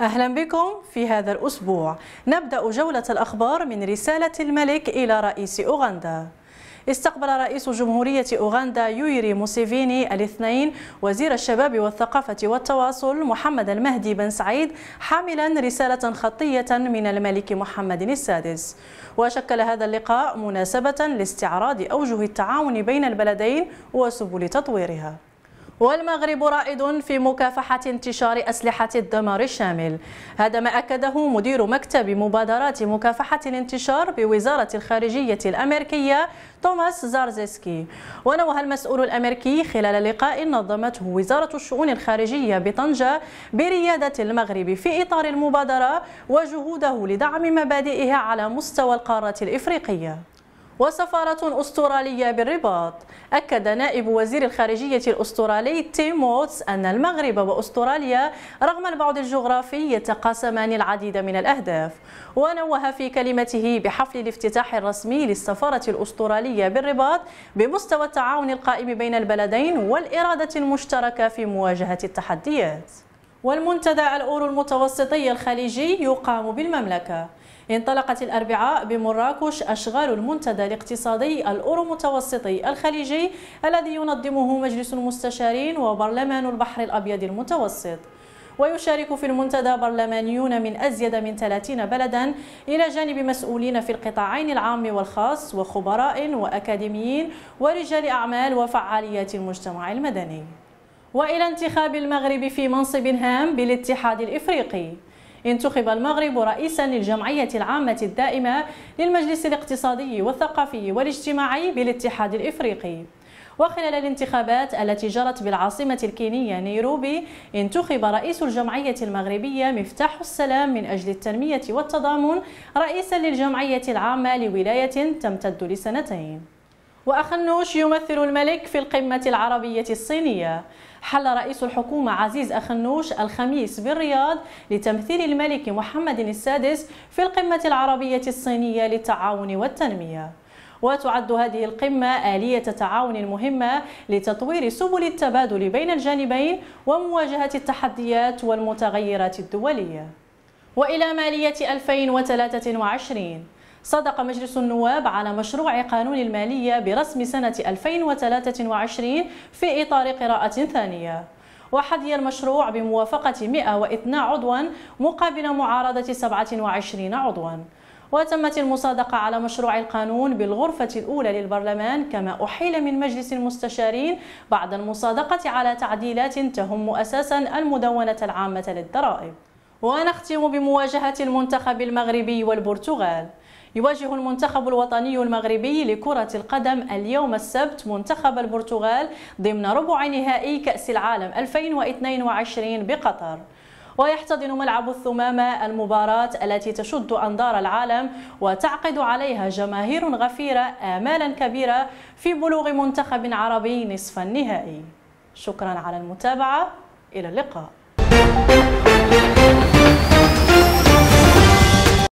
أهلا بكم في هذا الأسبوع نبدأ جولة الأخبار من رسالة الملك إلى رئيس أوغندا استقبل رئيس جمهورية أوغندا يويري موسيفيني الاثنين وزير الشباب والثقافة والتواصل محمد المهدي بن سعيد حاملا رسالة خطية من الملك محمد السادس وشكل هذا اللقاء مناسبة لاستعراض أوجه التعاون بين البلدين وسبل تطويرها والمغرب رائد في مكافحة انتشار أسلحة الدمار الشامل هذا ما أكده مدير مكتب مبادرات مكافحة الانتشار بوزارة الخارجية الأمريكية توماس زارزيسكي ونوه المسؤول الأمريكي خلال لقاء نظمته وزارة الشؤون الخارجية بطنجة بريادة المغرب في إطار المبادرة وجهوده لدعم مبادئها على مستوى القارة الإفريقية وسفارة أسترالية بالرباط أكد نائب وزير الخارجية الأسترالي تيم ووتس أن المغرب وأستراليا رغم البعد الجغرافي يتقاسمان العديد من الأهداف ونوه في كلمته بحفل الافتتاح الرسمي للسفارة الأسترالية بالرباط بمستوى التعاون القائم بين البلدين والإرادة المشتركة في مواجهة التحديات والمنتدى الأورو المتوسطي الخليجي يقام بالمملكة انطلقت الأربعاء بمراكش أشغال المنتدى الاقتصادي الأورومتوسطي الخليجي الذي ينظمه مجلس المستشارين وبرلمان البحر الأبيض المتوسط ويشارك في المنتدى برلمانيون من أزيد من 30 بلدا إلى جانب مسؤولين في القطاعين العام والخاص وخبراء وأكاديميين ورجال أعمال وفعاليات المجتمع المدني وإلى انتخاب المغرب في منصب هام بالاتحاد الإفريقي انتخب المغرب رئيسا للجمعية العامة الدائمة للمجلس الاقتصادي والثقافي والاجتماعي بالاتحاد الإفريقي وخلال الانتخابات التي جرت بالعاصمة الكينية نيروبي انتخب رئيس الجمعية المغربية مفتاح السلام من أجل التنمية والتضامن رئيسا للجمعية العامة لولاية تمتد لسنتين وأخنوش يمثل الملك في القمة العربية الصينية حل رئيس الحكومة عزيز أخنوش الخميس بالرياض لتمثيل الملك محمد السادس في القمة العربية الصينية للتعاون والتنمية وتعد هذه القمة آلية تعاون مهمة لتطوير سبل التبادل بين الجانبين ومواجهة التحديات والمتغيرات الدولية وإلى مالية 2023 صدق مجلس النواب على مشروع قانون المالية برسم سنة 2023 في إطار قراءة ثانية وحظي المشروع بموافقة 102 عضوا مقابل معارضة 27 عضوا وتمت المصادقة على مشروع القانون بالغرفة الأولى للبرلمان كما أحيل من مجلس المستشارين بعد المصادقة على تعديلات تهم أساسا المدونة العامة للضرائب ونختم بمواجهة المنتخب المغربي والبرتغال يواجه المنتخب الوطني المغربي لكرة القدم اليوم السبت منتخب البرتغال ضمن ربع نهائي كأس العالم 2022 بقطر ويحتضن ملعب الثمامة المباراة التي تشد أنظار العالم وتعقد عليها جماهير غفيرة آمالا كبيرة في بلوغ منتخب عربي نصف النهائي شكرا على المتابعة إلى اللقاء